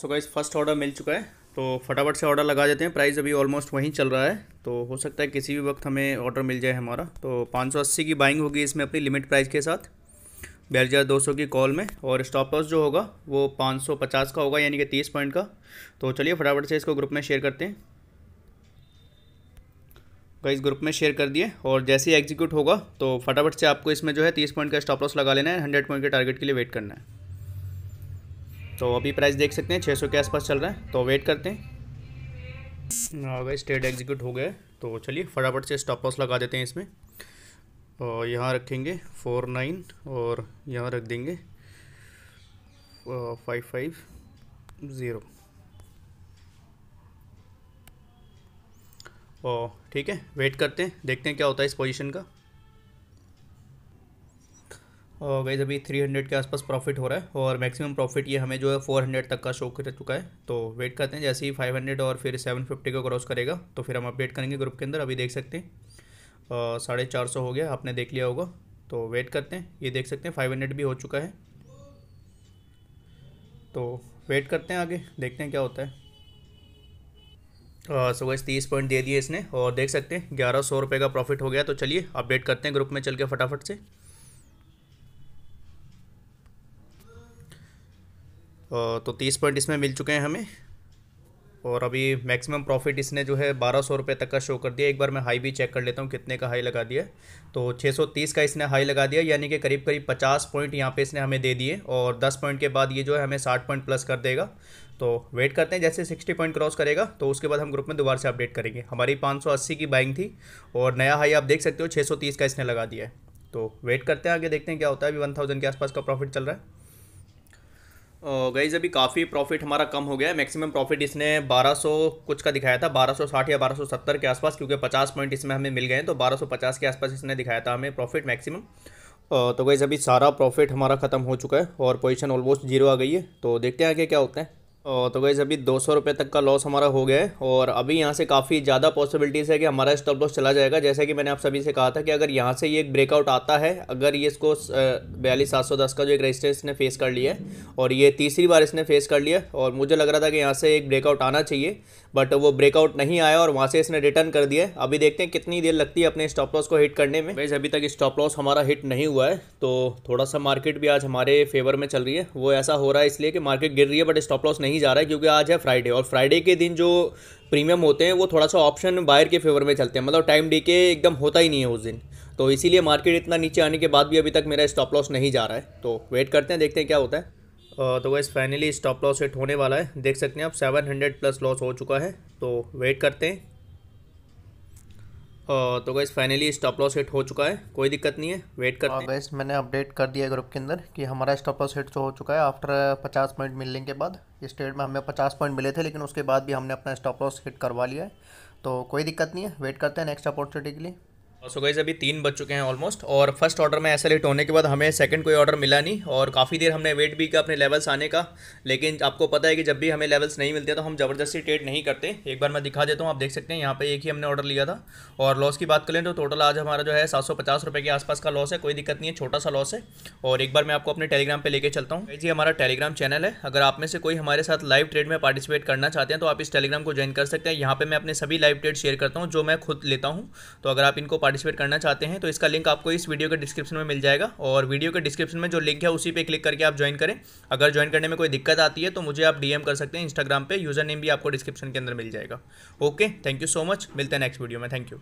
सो guys first order मिल चुका है तो फटाफट से ऑर्डर लगा देते हैं प्राइस अभी ऑलमोस्ट वहीं चल रहा है तो हो सकता है किसी भी वक्त हमें ऑर्डर मिल जाए हमारा तो 580 की बाइंग होगी इसमें अपनी लिमिट प्राइस के साथ बयालीस हज़ार दो सौ की कॉल में और स्टॉप लॉस जो होगा वो पाँच सौ पचास का होगा यानी कि तीस पॉइंट का तो चलिए फटाफट से इसको ग्रुप में शेयर करते हैं गाइस ग्रुप में शेयर कर दिए और जैसे ही एग्जीक्यूट होगा तो फटाफट से आपको इसमें जो है तीस पॉइंट का स्टॉप लॉस लगा लेना है हंड्रेड पॉइंट के टारगेट के लिए वेट करना है तो अभी प्राइस देख सकते हैं 600 के आसपास चल रहा है तो वेट करते हैं वैसे स्टेट एग्जीक्यूट हो गया तो चलिए फटाफट से स्टॉप लॉस लगा देते हैं इसमें और यहाँ रखेंगे फोर नाइन और यहाँ रख देंगे फाइव फाइव ज़ीरो ठीक है वेट करते हैं देखते हैं क्या होता है इस पोजीशन का और गई अभी 300 के आसपास प्रॉफिट हो रहा है और मैक्सिमम प्रॉफिट ये हमें जो है 400 तक का शो कर चुका है तो वेट करते हैं जैसे ही 500 और फिर 750 को क्रॉस करेगा तो फिर हम अपडेट करेंगे ग्रुप के अंदर अभी देख सकते हैं साढ़े चार सौ हो गया आपने देख लिया होगा तो वेट करते हैं ये देख सकते हैं फाइव हंड्रेड भी हो चुका है तो वेट करते हैं आगे देखते हैं क्या होता है सो गैस तीस पॉइंट दे दिए इसने और देख सकते हैं ग्यारह सौ रुपये का प्रॉफिट हो गया तो चलिए अपडेट करते हैं ग्रुप में चल के फटाफट से तो तीस पॉइंट इसमें मिल चुके हैं हमें और अभी मैक्सिमम प्रॉफिट इसने जो है बारह सौ रुपये तक का शो कर दिया एक बार मैं हाई भी चेक कर लेता हूँ कितने का हाई लगा दिया तो छः सौ तीस का इसने हाई लगा दिया यानी कि करीब करीब पचास पॉइंट यहाँ पे इसने हमें दे दिए और दस पॉइंट के बाद ये जो है हमें साठ पॉइंट प्लस कर देगा तो वेट करते हैं जैसे सिक्सटी पॉइंट क्रॉस करेगा तो उसके बाद हम ग्रुप में दोबारा से अपडेट करेंगे हमारी पाँच सौ अस्सी की बाइंग थी और नया हाई आप देख सकते हो छः सौ तीस का इसने लगा दिया है तो वेट करते हैं आगे देखते हैं क्या होता है अभी वन थाउजेंड के आसपास का प्रॉफिट चल रहा है गईज अभी काफ़ी प्रॉफिट हमारा कम हो गया है मैक्सिमम प्रॉफिट इसने 1200 कुछ का दिखाया था 1260 या 1270 के आसपास क्योंकि 50 पॉइंट इसमें हमें मिल गए हैं तो 1250 के आसपास इसने दिखाया था हमें प्रॉफिट मैक्सिमम तो गईज अभी सारा प्रॉफिट हमारा ख़त्म हो चुका है और पोजिशन ऑलमोस्ट जीरो आ गई है तो देखते हैं आगे क्या होता है तो गई अभी दो सौ रुपये तक का लॉस हमारा हो गया है और अभी यहाँ से काफ़ी ज़्यादा पॉसिबिलिटीज़ है कि हमारा स्टॉप लॉस चला जाएगा जैसा कि मैंने आप सभी से कहा था कि अगर यहाँ से ये एक ब्रेकआउट आता है अगर ये इसको बयालीस सात सौ दस का जो एक रेजिस्टेंस इसने फेस कर लिया है और ये तीसरी बार इसने फेस कर लिया और मुझे लग रहा था कि यहाँ से एक ब्रेकआउट आना चाहिए बट वो ब्रेकआउट नहीं आया और वहाँ से इसने रिटर्न कर दिया अभी देखते हैं कितनी देर लगती है अपने स्टॉप लॉस को हिट करने में वैसे अभी तक स्टॉप लॉस हमारा हिट नहीं हुआ है तो थोड़ा सा मार्केट भी आज हमारे फेवर में चल रही है वो ऐसा हो रहा है इसलिए कि मार्केट गिर रही है बट स्टॉप लॉस नहीं नहीं जा रहा है क्योंकि आज है फ्राइडे और फ्राइडे के दिन जो प्रीमियम होते हैं वो थोड़ा सा ऑप्शन बायर के फेवर में चलते हैं मतलब टाइम डी के एकदम होता ही नहीं है उस दिन तो इसीलिए मार्केट इतना नीचे आने के बाद भी अभी तक मेरा स्टॉप लॉस नहीं जा रहा है तो वेट करते हैं देखते हैं क्या होता है तो वैसे फाइनली स्टॉप लॉस हिट होने वाला है देख सकते हैं आप सेवन प्लस लॉस हो चुका है तो वेट करते हैं तो guys finally stop loss hit हो चुका है कोई दिक्कत नहीं है वेट कर हाँ, हैं गैस मैंने अपडेट कर दिया ग्रुप के अंदर कि हमारा स्टॉप लॉस हिट जो हो चुका है आफ्टर पचास पॉइंट मिलने के बाद इस ट्रेड में हमें पचास पॉइंट मिले थे लेकिन उसके बाद भी हमने अपना स्टॉप लॉस हिट करवा लिया है तो कोई दिक्कत नहीं है वेट करते हैं नेक्स्ट अपॉर्चुनिटी के लिए सो गाइज अभी तीन बज चुके हैं ऑलमोस्ट और फर्स्ट ऑर्डर में ऐसा लेट होने के बाद हमें सेकंड कोई ऑर्डर मिला नहीं और काफ़ी देर हमने वेट भी किया अपने लेवल्स आने का लेकिन आपको पता है कि जब भी हमें लेवल्स नहीं मिलते तो हम ज़बरदस्ती ट्रेड नहीं करते एक बार मैं दिखा देता हूँ आप देख सकते हैं यहाँ पे एक ही हमने ऑर्डर लिया था और लॉस की बात करें तो टोटल आज हमारा जो है सात सौ पचास रुपये के आसपास का लॉस है कोई दिक्कत नहीं है छोटा सा लॉस है और एक बार मैं आपको अपने टेलीग्राम पर लेके चलता हूँ जी हमारा टेलीग्राम चैनल है अगर आप में से कोई हमारे साथ लाइव ट्रेड में पार्टिसिपेट करना चाहते हैं तो आप इस टेलीग्राम को ज्वाइन कर सकते हैं यहाँ पर मैं अपने सभी लाइव ट्रेड शेयर करता हूँ जो मैं खुद लेता हूँ तो अगर आप इनको पार्टिसिपेट करना चाहते हैं तो इसका लिंक आपको इस वीडियो के डिस्क्रिप्शन में मिल जाएगा और वीडियो के डिस्क्रिप्शन में जो लिंक है उसी पर क्लिक करके आप ज्वाइन करें अगर ज्वाइन करने में कोई दिक्कत आती है तो मुझे आप डीएम कर सकते हैं इंस्टाग्राम पर यूज़र नेम भी आपको डिस्क्रिप्शन के अंदर मिल जाएगा okay thank you so much मिलते हैं नेक्स्ट वीडियो में थैंक यू